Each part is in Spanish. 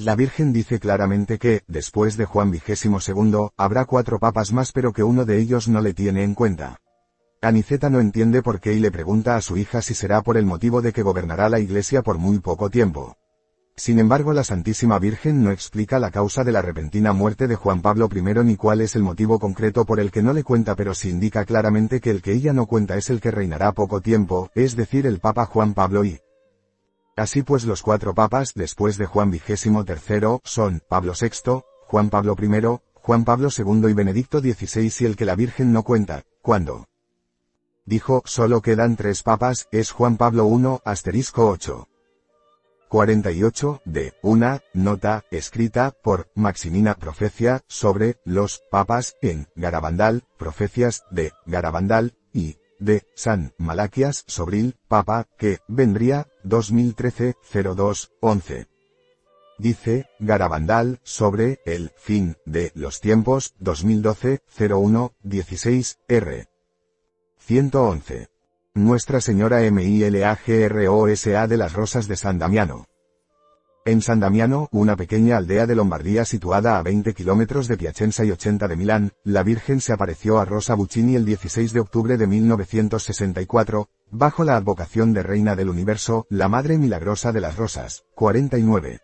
La Virgen dice claramente que, después de Juan XXII, habrá cuatro papas más pero que uno de ellos no le tiene en cuenta. Aniceta no entiende por qué y le pregunta a su hija si será por el motivo de que gobernará la iglesia por muy poco tiempo. Sin embargo, la Santísima Virgen no explica la causa de la repentina muerte de Juan Pablo I ni cuál es el motivo concreto por el que no le cuenta, pero sí indica claramente que el que ella no cuenta es el que reinará poco tiempo, es decir, el Papa Juan Pablo I. Así pues los cuatro papas después de Juan XXIII son Pablo VI, Juan Pablo I, Juan Pablo II y Benedicto XVI y el que la Virgen no cuenta, cuando dijo solo quedan tres papas es Juan Pablo I asterisco 8. 48, de una nota escrita por Maximina Profecia sobre los papas en Garabandal, Profecias de Garabandal, y de San Malaquias Sobril, Papa, que vendría 2013-02-11. Dice Garabandal sobre el fin de los tiempos 2012-01-16-R. 111. Nuestra Señora MILAGROSA de las Rosas de San Damiano. En San Damiano, una pequeña aldea de Lombardía situada a 20 kilómetros de Piacenza y 80 de Milán, la Virgen se apareció a Rosa Buccini el 16 de octubre de 1964, bajo la advocación de Reina del Universo, la Madre Milagrosa de las Rosas, 49.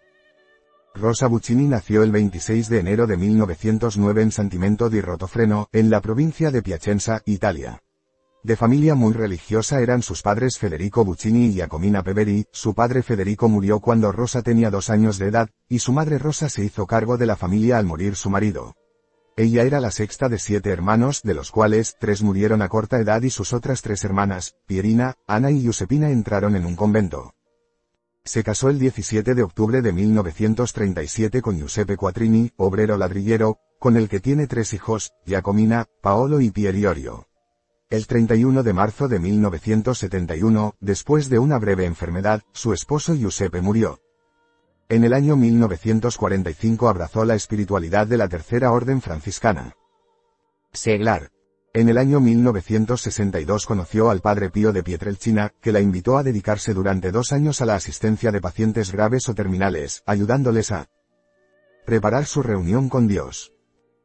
Rosa Buccini nació el 26 de enero de 1909 en Santimento di Rotofreno, en la provincia de Piacenza, Italia. De familia muy religiosa eran sus padres Federico Buccini y Giacomina Peveri, su padre Federico murió cuando Rosa tenía dos años de edad, y su madre Rosa se hizo cargo de la familia al morir su marido. Ella era la sexta de siete hermanos, de los cuales tres murieron a corta edad y sus otras tres hermanas, Pierina, Ana y Giuseppina entraron en un convento. Se casó el 17 de octubre de 1937 con Giuseppe Quattrini, obrero ladrillero, con el que tiene tres hijos, Giacomina, Paolo y Pieriorio. El 31 de marzo de 1971, después de una breve enfermedad, su esposo Giuseppe murió. En el año 1945 abrazó la espiritualidad de la Tercera Orden Franciscana. Seglar. En el año 1962 conoció al padre Pío de Pietrelchina, que la invitó a dedicarse durante dos años a la asistencia de pacientes graves o terminales, ayudándoles a preparar su reunión con Dios.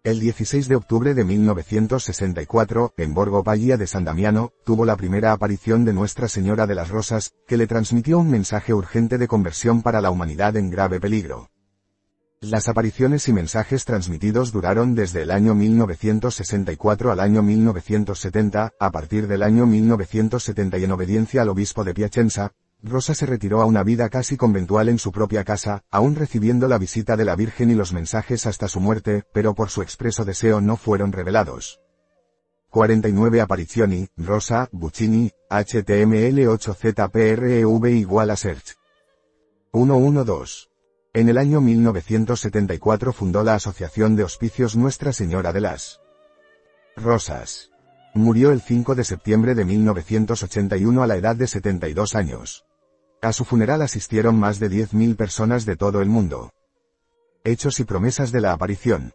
El 16 de octubre de 1964, en Borgo Paglia de San Damiano, tuvo la primera aparición de Nuestra Señora de las Rosas, que le transmitió un mensaje urgente de conversión para la humanidad en grave peligro. Las apariciones y mensajes transmitidos duraron desde el año 1964 al año 1970, a partir del año 1970 y en obediencia al obispo de Piacenza, Rosa se retiró a una vida casi conventual en su propia casa, aún recibiendo la visita de la Virgen y los mensajes hasta su muerte, pero por su expreso deseo no fueron revelados. 49 Aparizioni, Rosa, Buccini, HTML8ZPREV igual a Search. 112. En el año 1974 fundó la Asociación de Hospicios Nuestra Señora de las Rosas. Murió el 5 de septiembre de 1981 a la edad de 72 años. A su funeral asistieron más de 10.000 personas de todo el mundo. Hechos y promesas de la aparición.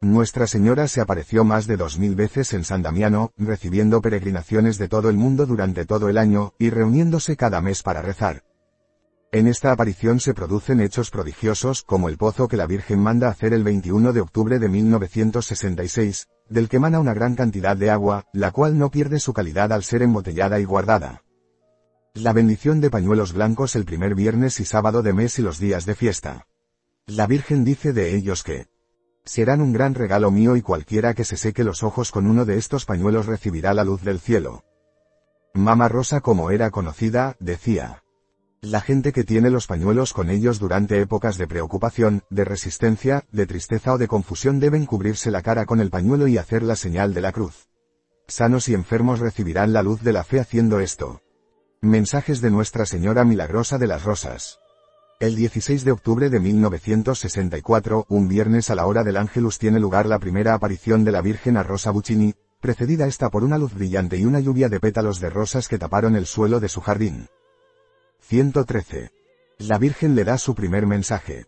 Nuestra Señora se apareció más de 2.000 veces en San Damiano, recibiendo peregrinaciones de todo el mundo durante todo el año y reuniéndose cada mes para rezar. En esta aparición se producen hechos prodigiosos como el pozo que la Virgen manda hacer el 21 de octubre de 1966, del que emana una gran cantidad de agua, la cual no pierde su calidad al ser embotellada y guardada. La bendición de pañuelos blancos el primer viernes y sábado de mes y los días de fiesta. La Virgen dice de ellos que serán un gran regalo mío y cualquiera que se seque los ojos con uno de estos pañuelos recibirá la luz del cielo. Mama Rosa como era conocida, decía. La gente que tiene los pañuelos con ellos durante épocas de preocupación, de resistencia, de tristeza o de confusión deben cubrirse la cara con el pañuelo y hacer la señal de la cruz. Sanos y enfermos recibirán la luz de la fe haciendo esto. Mensajes de Nuestra Señora Milagrosa de las Rosas. El 16 de octubre de 1964, un viernes a la hora del Ángelus tiene lugar la primera aparición de la Virgen a Rosa Buccini, precedida esta por una luz brillante y una lluvia de pétalos de rosas que taparon el suelo de su jardín. 113. La Virgen le da su primer mensaje.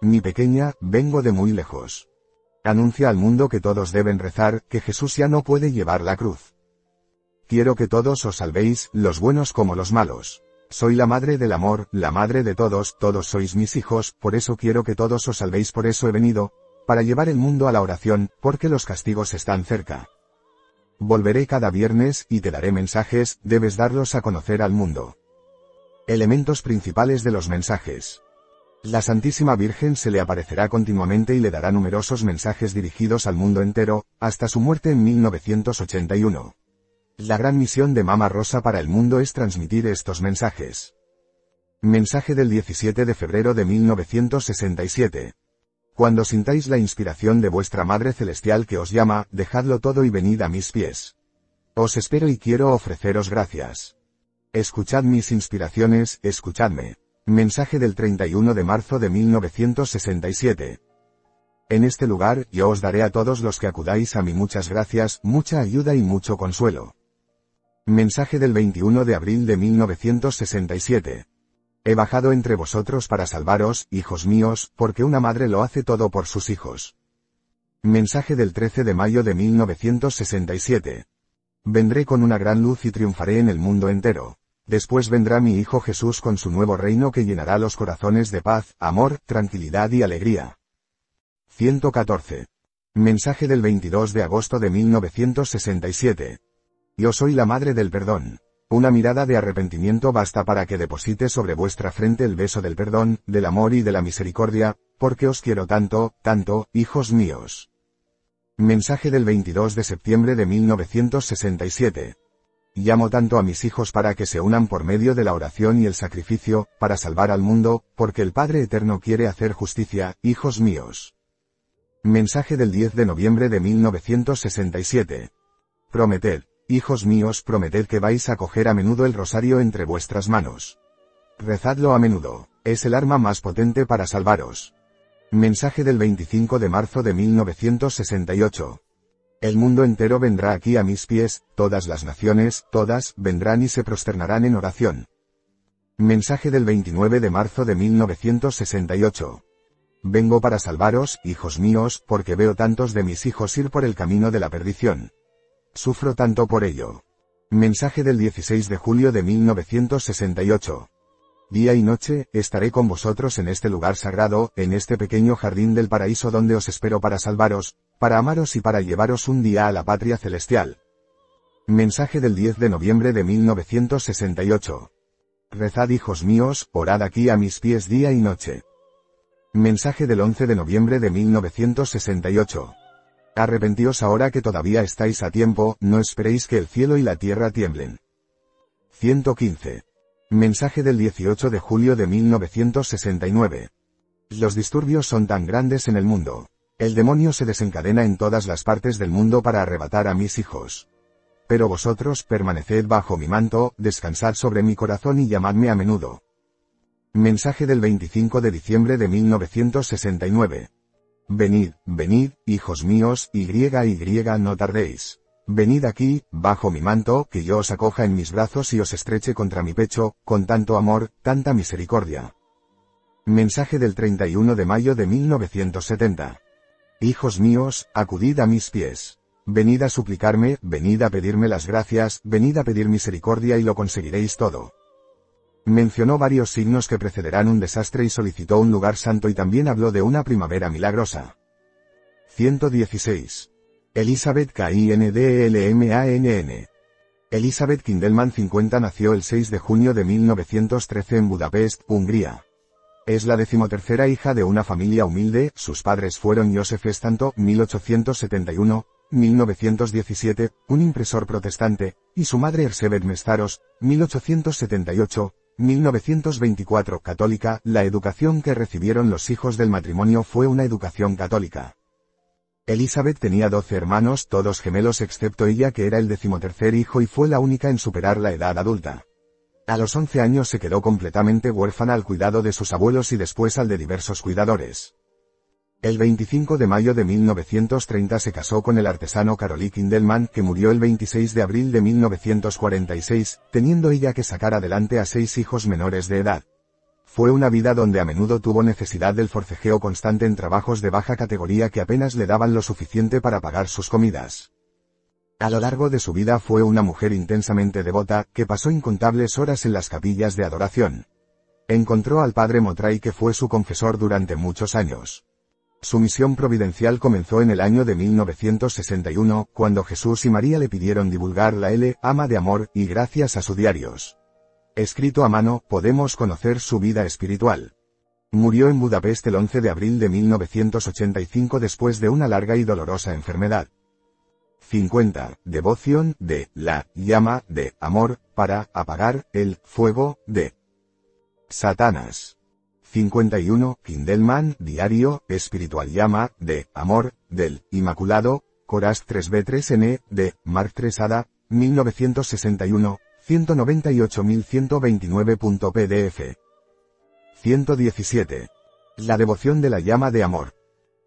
Mi pequeña, vengo de muy lejos. Anuncia al mundo que todos deben rezar, que Jesús ya no puede llevar la cruz. Quiero que todos os salvéis, los buenos como los malos. Soy la madre del amor, la madre de todos, todos sois mis hijos, por eso quiero que todos os salvéis, por eso he venido, para llevar el mundo a la oración, porque los castigos están cerca. Volveré cada viernes y te daré mensajes, debes darlos a conocer al mundo. Elementos principales de los mensajes. La Santísima Virgen se le aparecerá continuamente y le dará numerosos mensajes dirigidos al mundo entero, hasta su muerte en 1981. La gran misión de Mama Rosa para el mundo es transmitir estos mensajes. Mensaje del 17 de febrero de 1967. Cuando sintáis la inspiración de vuestra Madre Celestial que os llama, dejadlo todo y venid a mis pies. Os espero y quiero ofreceros gracias. Escuchad mis inspiraciones, escuchadme. Mensaje del 31 de marzo de 1967. En este lugar, yo os daré a todos los que acudáis a mí muchas gracias, mucha ayuda y mucho consuelo. Mensaje del 21 de abril de 1967. He bajado entre vosotros para salvaros, hijos míos, porque una madre lo hace todo por sus hijos. Mensaje del 13 de mayo de 1967. Vendré con una gran luz y triunfaré en el mundo entero. Después vendrá mi Hijo Jesús con su nuevo reino que llenará los corazones de paz, amor, tranquilidad y alegría. 114. Mensaje del 22 de agosto de 1967. Yo soy la madre del perdón. Una mirada de arrepentimiento basta para que deposite sobre vuestra frente el beso del perdón, del amor y de la misericordia, porque os quiero tanto, tanto, hijos míos. Mensaje del 22 de septiembre de 1967. Llamo tanto a mis hijos para que se unan por medio de la oración y el sacrificio, para salvar al mundo, porque el Padre Eterno quiere hacer justicia, hijos míos. Mensaje del 10 de noviembre de 1967. Prometed, Hijos míos, prometed que vais a coger a menudo el rosario entre vuestras manos. Rezadlo a menudo, es el arma más potente para salvaros. Mensaje del 25 de marzo de 1968. El mundo entero vendrá aquí a mis pies, todas las naciones, todas, vendrán y se prosternarán en oración. Mensaje del 29 de marzo de 1968. Vengo para salvaros, hijos míos, porque veo tantos de mis hijos ir por el camino de la perdición. Sufro tanto por ello. Mensaje del 16 de julio de 1968. Día y noche, estaré con vosotros en este lugar sagrado, en este pequeño jardín del paraíso donde os espero para salvaros, para amaros y para llevaros un día a la patria celestial. Mensaje del 10 de noviembre de 1968. Rezad hijos míos, orad aquí a mis pies día y noche. Mensaje del 11 de noviembre de 1968. Arrepentíos ahora que todavía estáis a tiempo, no esperéis que el cielo y la tierra tiemblen. 115. Mensaje del 18 de julio de 1969. Los disturbios son tan grandes en el mundo. El demonio se desencadena en todas las partes del mundo para arrebatar a mis hijos. Pero vosotros permaneced bajo mi manto, descansad sobre mi corazón y llamadme a menudo. Mensaje del 25 de diciembre de 1969. Venid, venid, hijos míos, y y no tardéis. Venid aquí, bajo mi manto, que yo os acoja en mis brazos y os estreche contra mi pecho, con tanto amor, tanta misericordia. Mensaje del 31 de mayo de 1970. Hijos míos, acudid a mis pies. Venid a suplicarme, venid a pedirme las gracias, venid a pedir misericordia y lo conseguiréis todo. Mencionó varios signos que precederán un desastre y solicitó un lugar santo y también habló de una primavera milagrosa. 116. Elizabeth K.I.N.D.L.M.A.N.N. E Elizabeth Kindelman 50 nació el 6 de junio de 1913 en Budapest, Hungría. Es la decimotercera hija de una familia humilde, sus padres fueron Josef Estanto, 1871, 1917, un impresor protestante, y su madre Ersebet Mestaros, 1878, 1924 Católica, la educación que recibieron los hijos del matrimonio fue una educación católica. Elizabeth tenía 12 hermanos, todos gemelos excepto ella que era el decimotercer hijo y fue la única en superar la edad adulta. A los 11 años se quedó completamente huérfana al cuidado de sus abuelos y después al de diversos cuidadores. El 25 de mayo de 1930 se casó con el artesano Carolí Kindelman, que murió el 26 de abril de 1946, teniendo ella que sacar adelante a seis hijos menores de edad. Fue una vida donde a menudo tuvo necesidad del forcejeo constante en trabajos de baja categoría que apenas le daban lo suficiente para pagar sus comidas. A lo largo de su vida fue una mujer intensamente devota, que pasó incontables horas en las capillas de adoración. Encontró al padre Motray que fue su confesor durante muchos años. Su misión providencial comenzó en el año de 1961, cuando Jesús y María le pidieron divulgar la L, ama de amor, y gracias a sus diarios. Escrito a mano, podemos conocer su vida espiritual. Murió en Budapest el 11 de abril de 1985 después de una larga y dolorosa enfermedad. 50. Devoción de la llama de amor para apagar el fuego de Satanás. 51, Kindelman, Diario, Espiritual Llama, de Amor, del Inmaculado, Coras 3B3N, de Mark 3ada, 1961, 198.129.pdf. 117. La devoción de la llama de amor.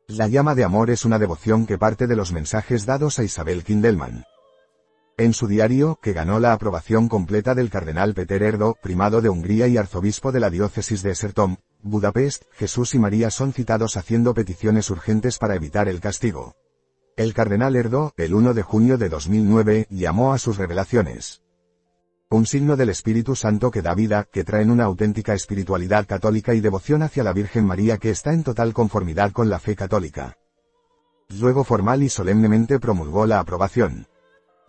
La llama de amor es una devoción que parte de los mensajes dados a Isabel Kindelman. En su diario, que ganó la aprobación completa del cardenal Peter Erdo, primado de Hungría y arzobispo de la diócesis de Sertom, Budapest, Jesús y María son citados haciendo peticiones urgentes para evitar el castigo. El cardenal Erdo, el 1 de junio de 2009, llamó a sus revelaciones. Un signo del Espíritu Santo que da vida, que traen una auténtica espiritualidad católica y devoción hacia la Virgen María que está en total conformidad con la fe católica. Luego formal y solemnemente promulgó la aprobación.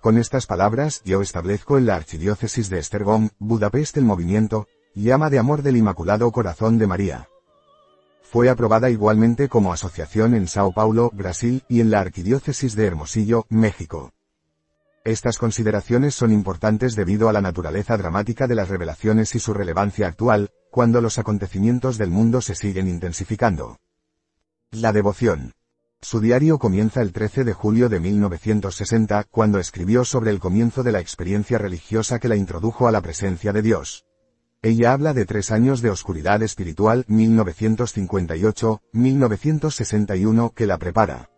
Con estas palabras, yo establezco en la Archidiócesis de Estergón, Budapest el movimiento, Llama de Amor del Inmaculado Corazón de María. Fue aprobada igualmente como asociación en Sao Paulo, Brasil, y en la Arquidiócesis de Hermosillo, México. Estas consideraciones son importantes debido a la naturaleza dramática de las revelaciones y su relevancia actual, cuando los acontecimientos del mundo se siguen intensificando. La devoción. Su diario comienza el 13 de julio de 1960, cuando escribió sobre el comienzo de la experiencia religiosa que la introdujo a la presencia de Dios. Ella habla de tres años de oscuridad espiritual 1958-1961 que la prepara.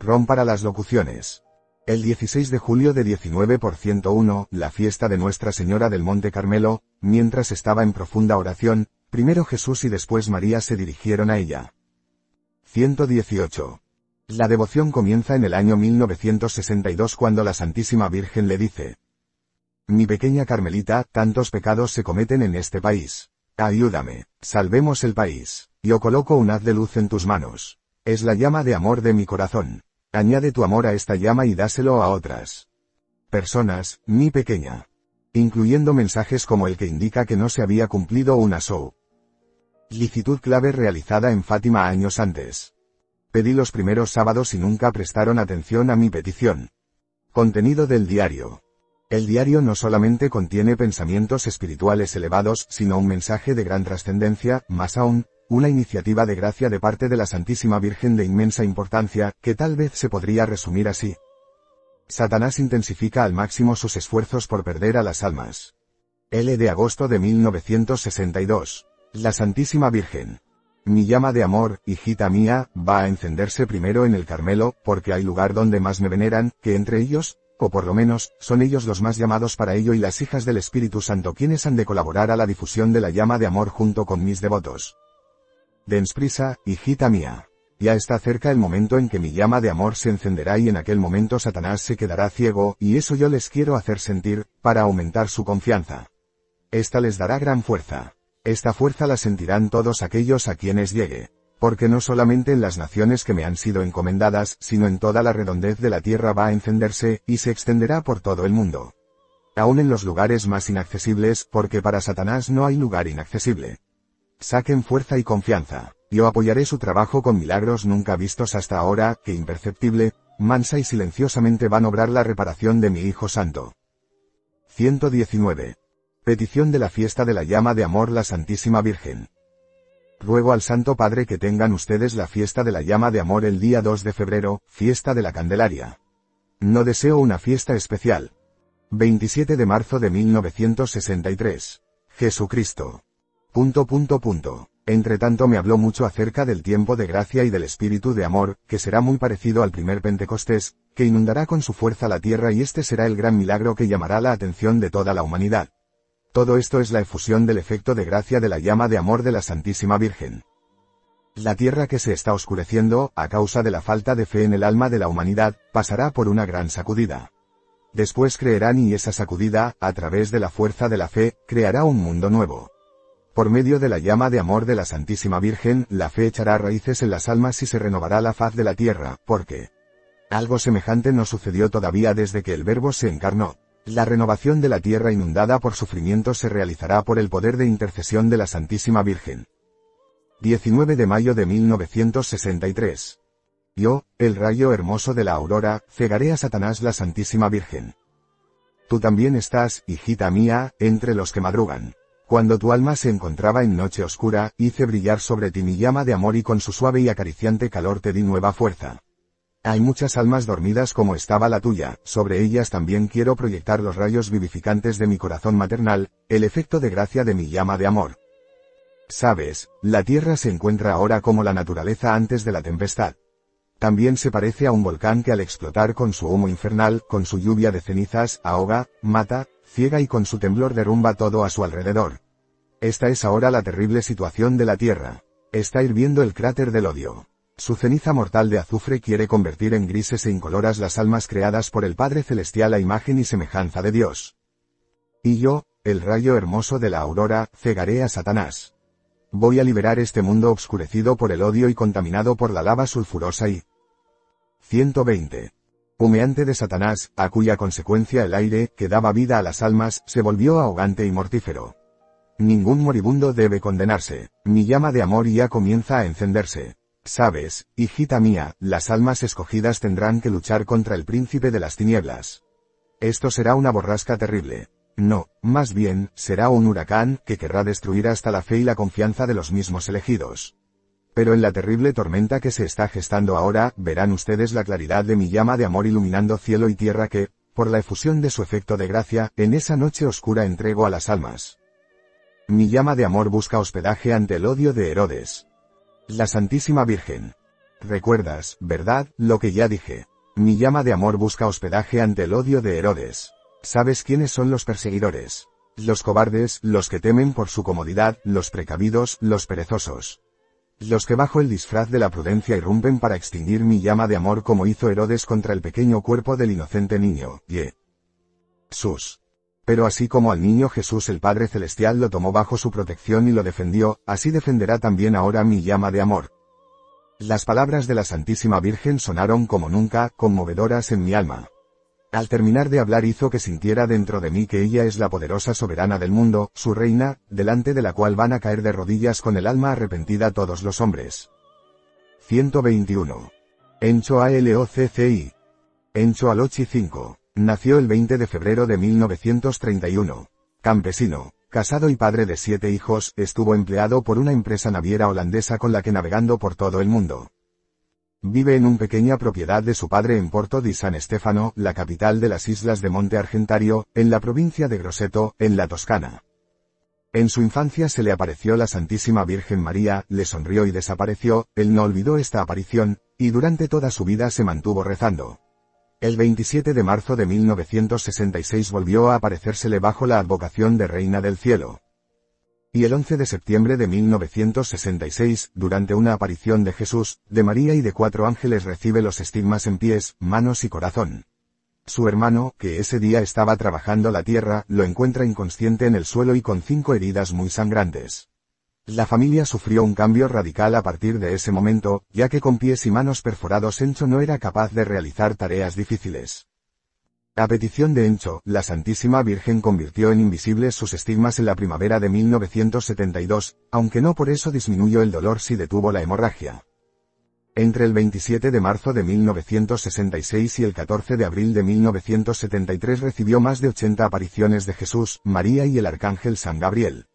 Rom para las locuciones. El 16 de julio de 19.1, la fiesta de Nuestra Señora del Monte Carmelo, mientras estaba en profunda oración, primero Jesús y después María se dirigieron a ella. 118. La devoción comienza en el año 1962 cuando la Santísima Virgen le dice, mi pequeña Carmelita, tantos pecados se cometen en este país. Ayúdame, salvemos el país. Yo coloco un haz de luz en tus manos. Es la llama de amor de mi corazón. Añade tu amor a esta llama y dáselo a otras personas, mi pequeña. Incluyendo mensajes como el que indica que no se había cumplido una show. Licitud clave realizada en Fátima años antes. Pedí los primeros sábados y nunca prestaron atención a mi petición. Contenido del diario. El diario no solamente contiene pensamientos espirituales elevados, sino un mensaje de gran trascendencia, más aún, una iniciativa de gracia de parte de la Santísima Virgen de inmensa importancia, que tal vez se podría resumir así. Satanás intensifica al máximo sus esfuerzos por perder a las almas. L de agosto de 1962. La Santísima Virgen. Mi llama de amor, hijita mía, va a encenderse primero en el Carmelo, porque hay lugar donde más me veneran, que entre ellos, o por lo menos, son ellos los más llamados para ello y las hijas del Espíritu Santo quienes han de colaborar a la difusión de la llama de amor junto con mis devotos. Densprisa, hijita mía. Ya está cerca el momento en que mi llama de amor se encenderá y en aquel momento Satanás se quedará ciego, y eso yo les quiero hacer sentir, para aumentar su confianza. Esta les dará gran fuerza. Esta fuerza la sentirán todos aquellos a quienes llegue porque no solamente en las naciones que me han sido encomendadas, sino en toda la redondez de la tierra va a encenderse, y se extenderá por todo el mundo. Aún en los lugares más inaccesibles, porque para Satanás no hay lugar inaccesible. Saquen fuerza y confianza. Yo apoyaré su trabajo con milagros nunca vistos hasta ahora, que imperceptible, mansa y silenciosamente van a obrar la reparación de mi Hijo Santo. 119. Petición de la fiesta de la llama de amor la Santísima Virgen. Ruego al Santo Padre que tengan ustedes la fiesta de la llama de amor el día 2 de febrero, fiesta de la Candelaria. No deseo una fiesta especial. 27 de marzo de 1963. Jesucristo. Punto punto punto. Entre tanto me habló mucho acerca del tiempo de gracia y del espíritu de amor, que será muy parecido al primer Pentecostés, que inundará con su fuerza la tierra y este será el gran milagro que llamará la atención de toda la humanidad. Todo esto es la efusión del efecto de gracia de la llama de amor de la Santísima Virgen. La tierra que se está oscureciendo, a causa de la falta de fe en el alma de la humanidad, pasará por una gran sacudida. Después creerán y esa sacudida, a través de la fuerza de la fe, creará un mundo nuevo. Por medio de la llama de amor de la Santísima Virgen, la fe echará raíces en las almas y se renovará la faz de la tierra, porque algo semejante no sucedió todavía desde que el Verbo se encarnó. La renovación de la tierra inundada por sufrimiento se realizará por el poder de intercesión de la Santísima Virgen. 19 de mayo de 1963. Yo, el rayo hermoso de la aurora, cegaré a Satanás la Santísima Virgen. Tú también estás, hijita mía, entre los que madrugan. Cuando tu alma se encontraba en noche oscura, hice brillar sobre ti mi llama de amor y con su suave y acariciante calor te di nueva fuerza. Hay muchas almas dormidas como estaba la tuya, sobre ellas también quiero proyectar los rayos vivificantes de mi corazón maternal, el efecto de gracia de mi llama de amor. Sabes, la Tierra se encuentra ahora como la naturaleza antes de la tempestad. También se parece a un volcán que al explotar con su humo infernal, con su lluvia de cenizas, ahoga, mata, ciega y con su temblor derrumba todo a su alrededor. Esta es ahora la terrible situación de la Tierra. Está hirviendo el cráter del odio. Su ceniza mortal de azufre quiere convertir en grises e incoloras las almas creadas por el Padre Celestial a imagen y semejanza de Dios. Y yo, el rayo hermoso de la aurora, cegaré a Satanás. Voy a liberar este mundo obscurecido por el odio y contaminado por la lava sulfurosa y... 120. Humeante de Satanás, a cuya consecuencia el aire, que daba vida a las almas, se volvió ahogante y mortífero. Ningún moribundo debe condenarse, mi llama de amor ya comienza a encenderse. Sabes, hijita mía, las almas escogidas tendrán que luchar contra el príncipe de las tinieblas. Esto será una borrasca terrible. No, más bien, será un huracán que querrá destruir hasta la fe y la confianza de los mismos elegidos. Pero en la terrible tormenta que se está gestando ahora, verán ustedes la claridad de mi llama de amor iluminando cielo y tierra que, por la efusión de su efecto de gracia, en esa noche oscura entrego a las almas. Mi llama de amor busca hospedaje ante el odio de Herodes. La Santísima Virgen. Recuerdas, ¿verdad?, lo que ya dije. Mi llama de amor busca hospedaje ante el odio de Herodes. ¿Sabes quiénes son los perseguidores? Los cobardes, los que temen por su comodidad, los precavidos, los perezosos. Los que bajo el disfraz de la prudencia irrumpen para extinguir mi llama de amor como hizo Herodes contra el pequeño cuerpo del inocente niño, Ye. Sus. Pero así como al niño Jesús el Padre Celestial lo tomó bajo su protección y lo defendió, así defenderá también ahora mi llama de amor. Las palabras de la Santísima Virgen sonaron como nunca, conmovedoras en mi alma. Al terminar de hablar hizo que sintiera dentro de mí que ella es la poderosa soberana del mundo, su reina, delante de la cual van a caer de rodillas con el alma arrepentida todos los hombres. 121. Encho a l o c 5. Nació el 20 de febrero de 1931. Campesino, casado y padre de siete hijos, estuvo empleado por una empresa naviera holandesa con la que navegando por todo el mundo. Vive en una pequeña propiedad de su padre en Porto di San Stefano, la capital de las islas de Monte Argentario, en la provincia de Groseto, en la Toscana. En su infancia se le apareció la Santísima Virgen María, le sonrió y desapareció, él no olvidó esta aparición, y durante toda su vida se mantuvo rezando. El 27 de marzo de 1966 volvió a aparecérsele bajo la advocación de Reina del Cielo. Y el 11 de septiembre de 1966, durante una aparición de Jesús, de María y de cuatro ángeles recibe los estigmas en pies, manos y corazón. Su hermano, que ese día estaba trabajando la tierra, lo encuentra inconsciente en el suelo y con cinco heridas muy sangrantes. La familia sufrió un cambio radical a partir de ese momento, ya que con pies y manos perforados Encho no era capaz de realizar tareas difíciles. A petición de Encho, la Santísima Virgen convirtió en invisibles sus estigmas en la primavera de 1972, aunque no por eso disminuyó el dolor si detuvo la hemorragia. Entre el 27 de marzo de 1966 y el 14 de abril de 1973 recibió más de 80 apariciones de Jesús, María y el Arcángel San Gabriel.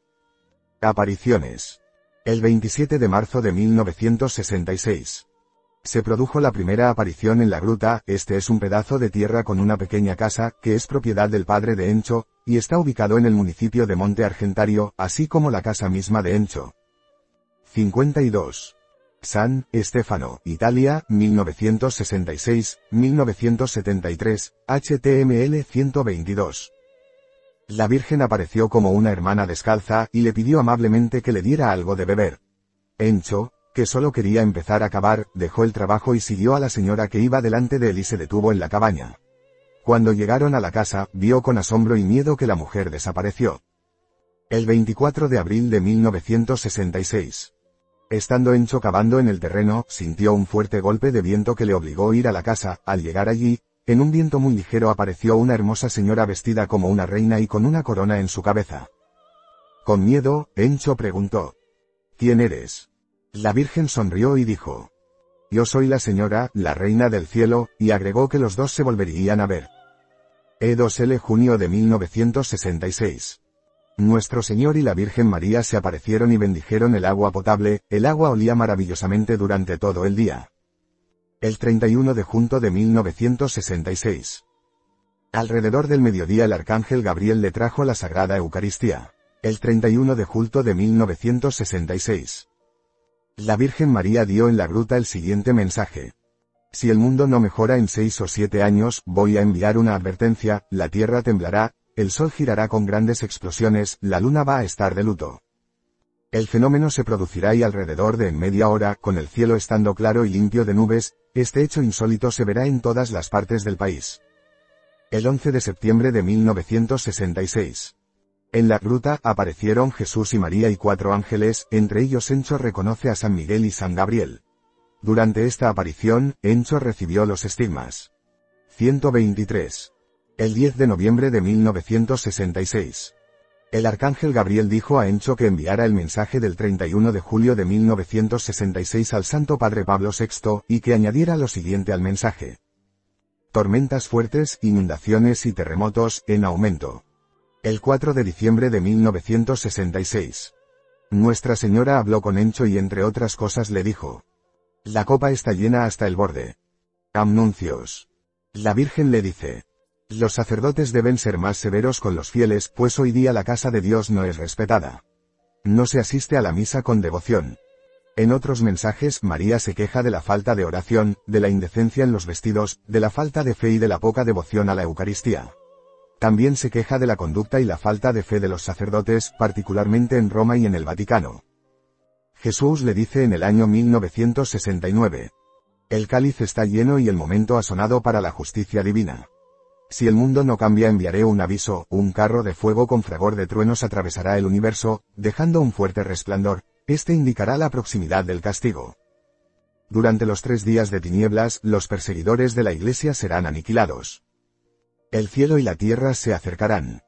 Apariciones. El 27 de marzo de 1966. Se produjo la primera aparición en la gruta, este es un pedazo de tierra con una pequeña casa, que es propiedad del padre de Encho, y está ubicado en el municipio de Monte Argentario, así como la casa misma de Encho. 52. San Estefano, Italia, 1966-1973, HTML 122. La Virgen apareció como una hermana descalza y le pidió amablemente que le diera algo de beber. Encho, que solo quería empezar a cavar, dejó el trabajo y siguió a la señora que iba delante de él y se detuvo en la cabaña. Cuando llegaron a la casa, vio con asombro y miedo que la mujer desapareció. El 24 de abril de 1966. Estando Encho cavando en el terreno, sintió un fuerte golpe de viento que le obligó a ir a la casa, al llegar allí, en un viento muy ligero apareció una hermosa señora vestida como una reina y con una corona en su cabeza. Con miedo, Encho preguntó. ¿Quién eres? La Virgen sonrió y dijo. Yo soy la señora, la reina del cielo, y agregó que los dos se volverían a ver. E2L junio de 1966. Nuestro Señor y la Virgen María se aparecieron y bendijeron el agua potable, el agua olía maravillosamente durante todo el día el 31 de junio de 1966. Alrededor del mediodía el arcángel Gabriel le trajo la Sagrada Eucaristía. El 31 de julio de 1966. La Virgen María dio en la gruta el siguiente mensaje. Si el mundo no mejora en seis o siete años, voy a enviar una advertencia, la tierra temblará, el sol girará con grandes explosiones, la luna va a estar de luto. El fenómeno se producirá y alrededor de en media hora, con el cielo estando claro y limpio de nubes, este hecho insólito se verá en todas las partes del país. El 11 de septiembre de 1966. En la gruta aparecieron Jesús y María y cuatro ángeles, entre ellos Encho reconoce a San Miguel y San Gabriel. Durante esta aparición, Encho recibió los estigmas. 123. El 10 de noviembre de 1966. El arcángel Gabriel dijo a Encho que enviara el mensaje del 31 de julio de 1966 al Santo Padre Pablo VI, y que añadiera lo siguiente al mensaje. Tormentas fuertes, inundaciones y terremotos, en aumento. El 4 de diciembre de 1966. Nuestra Señora habló con Encho y entre otras cosas le dijo. La copa está llena hasta el borde. Amnuncios. La Virgen le dice. Los sacerdotes deben ser más severos con los fieles, pues hoy día la casa de Dios no es respetada. No se asiste a la misa con devoción. En otros mensajes, María se queja de la falta de oración, de la indecencia en los vestidos, de la falta de fe y de la poca devoción a la Eucaristía. También se queja de la conducta y la falta de fe de los sacerdotes, particularmente en Roma y en el Vaticano. Jesús le dice en el año 1969. El cáliz está lleno y el momento ha sonado para la justicia divina. Si el mundo no cambia enviaré un aviso, un carro de fuego con fragor de truenos atravesará el universo, dejando un fuerte resplandor, este indicará la proximidad del castigo. Durante los tres días de tinieblas, los perseguidores de la iglesia serán aniquilados. El cielo y la tierra se acercarán.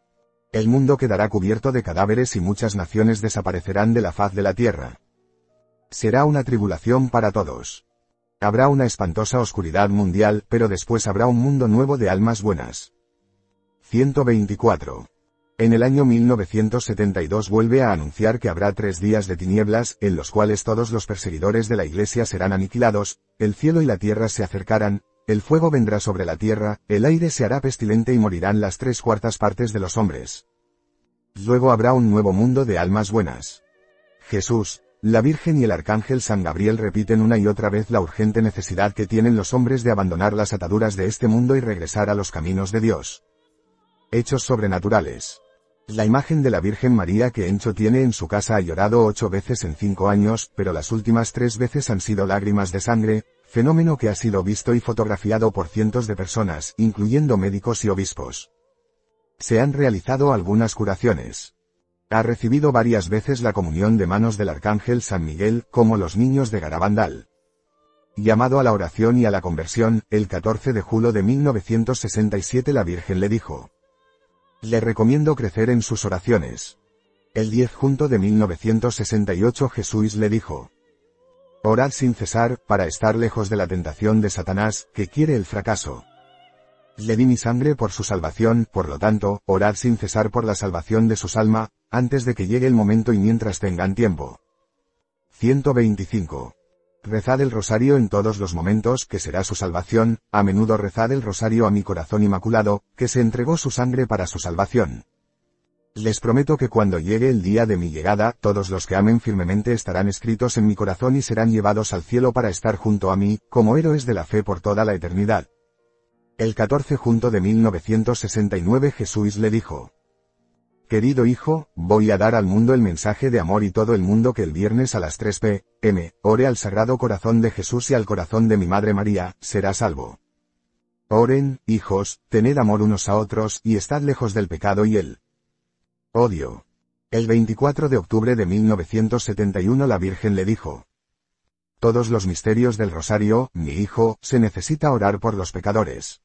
El mundo quedará cubierto de cadáveres y muchas naciones desaparecerán de la faz de la tierra. Será una tribulación para todos. Habrá una espantosa oscuridad mundial, pero después habrá un mundo nuevo de almas buenas. 124. En el año 1972 vuelve a anunciar que habrá tres días de tinieblas, en los cuales todos los perseguidores de la Iglesia serán aniquilados, el cielo y la tierra se acercarán, el fuego vendrá sobre la tierra, el aire se hará pestilente y morirán las tres cuartas partes de los hombres. Luego habrá un nuevo mundo de almas buenas. Jesús, la Virgen y el Arcángel San Gabriel repiten una y otra vez la urgente necesidad que tienen los hombres de abandonar las ataduras de este mundo y regresar a los caminos de Dios. Hechos sobrenaturales. La imagen de la Virgen María que Encho tiene en su casa ha llorado ocho veces en cinco años, pero las últimas tres veces han sido lágrimas de sangre, fenómeno que ha sido visto y fotografiado por cientos de personas, incluyendo médicos y obispos. Se han realizado algunas curaciones. Ha recibido varias veces la comunión de manos del Arcángel San Miguel, como los niños de Garabandal. Llamado a la oración y a la conversión, el 14 de julio de 1967 la Virgen le dijo. Le recomiendo crecer en sus oraciones. El 10 junto de 1968 Jesús le dijo. Orad sin cesar, para estar lejos de la tentación de Satanás, que quiere el fracaso. Le di mi sangre por su salvación, por lo tanto, orad sin cesar por la salvación de sus alma antes de que llegue el momento y mientras tengan tiempo. 125. Rezad el rosario en todos los momentos, que será su salvación, a menudo rezad el rosario a mi corazón inmaculado, que se entregó su sangre para su salvación. Les prometo que cuando llegue el día de mi llegada, todos los que amen firmemente estarán escritos en mi corazón y serán llevados al cielo para estar junto a mí, como héroes de la fe por toda la eternidad. El 14 junto de 1969 Jesús le dijo, Querido hijo, voy a dar al mundo el mensaje de amor y todo el mundo que el viernes a las 3 p.m. ore al Sagrado Corazón de Jesús y al corazón de mi Madre María, será salvo. Oren, hijos, tened amor unos a otros y estad lejos del pecado y el odio. El 24 de octubre de 1971 la Virgen le dijo, Todos los misterios del rosario, mi hijo, se necesita orar por los pecadores.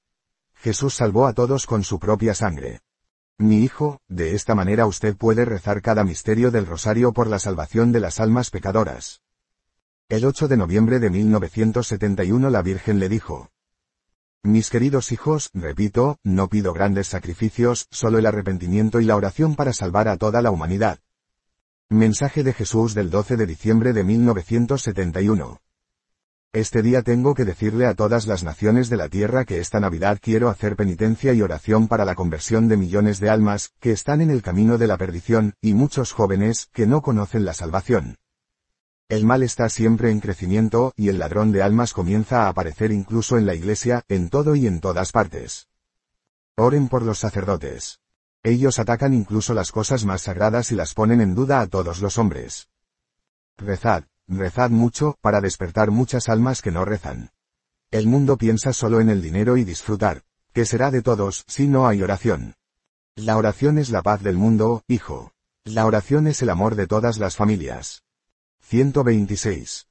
Jesús salvó a todos con su propia sangre. Mi hijo, de esta manera usted puede rezar cada misterio del rosario por la salvación de las almas pecadoras. El 8 de noviembre de 1971 la Virgen le dijo, mis queridos hijos, repito, no pido grandes sacrificios, solo el arrepentimiento y la oración para salvar a toda la humanidad. Mensaje de Jesús del 12 de diciembre de 1971. Este día tengo que decirle a todas las naciones de la tierra que esta Navidad quiero hacer penitencia y oración para la conversión de millones de almas, que están en el camino de la perdición, y muchos jóvenes, que no conocen la salvación. El mal está siempre en crecimiento, y el ladrón de almas comienza a aparecer incluso en la iglesia, en todo y en todas partes. Oren por los sacerdotes. Ellos atacan incluso las cosas más sagradas y las ponen en duda a todos los hombres. Rezad, Rezad mucho, para despertar muchas almas que no rezan. El mundo piensa solo en el dinero y disfrutar, que será de todos, si no hay oración. La oración es la paz del mundo, hijo. La oración es el amor de todas las familias. 126.